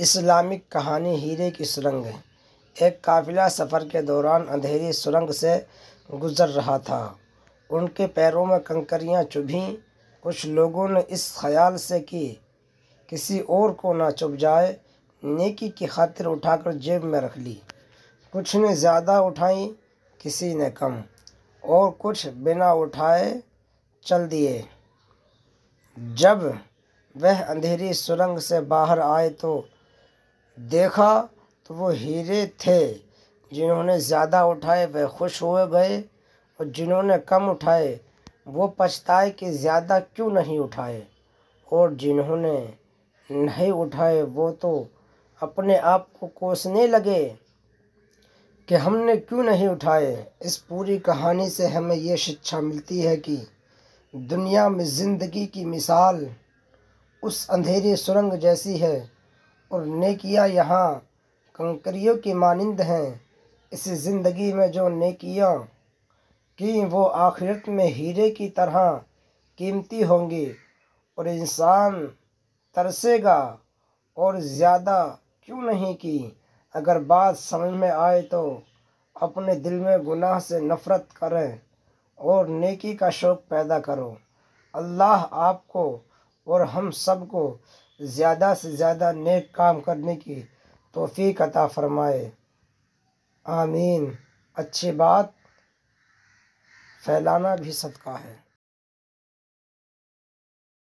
Islamic कहानी हीरे की सुरंग एक काफ़िला सफ़र के दौरान अंधेरी सुरंग से गुज़र रहा था उनके पैरों में कंकरियां चुभीं कुछ लोगों ने इस ख्याल से कि किसी और को ना चुभ जाए नेकी की खातिर उठाकर जेब में रख ली कुछ ने ज़्यादा उठाई किसी ने कम और कुछ बिना उठाए चल दिए जब वह अंधेरी सुरंग से बाहर आए तो देखा तो वो हीरे थे जिन्होंने ज़्यादा उठाए वे खुश हुए गए और जिन्होंने कम उठाए वो पछताए कि ज़्यादा क्यों नहीं उठाए और जिन्होंने नहीं उठाए वो तो अपने आप को कोसने लगे कि हमने क्यों नहीं उठाए इस पूरी कहानी से हमें ये शिक्षा मिलती है कि दुनिया में ज़िंदगी की मिसाल उस अंधेरी सुरंग जैसी है और नेकियां यहाँ कंकरियों की मानंद हैं इस ज़िंदगी में जो नेकियां की वो आखिरत में हीरे की तरह कीमती होंगी और इंसान तरसेगा और ज़्यादा क्यों नहीं की अगर बात समझ में आए तो अपने दिल में गुनाह से नफ़रत करें और नेकी का शौक़ पैदा करो अल्लाह आपको और हम सबको ज़्यादा से ज़्यादा नेक काम करने की तोफ़ी अता फ़रमाए आमीन अच्छी बात फैलाना भी सदका है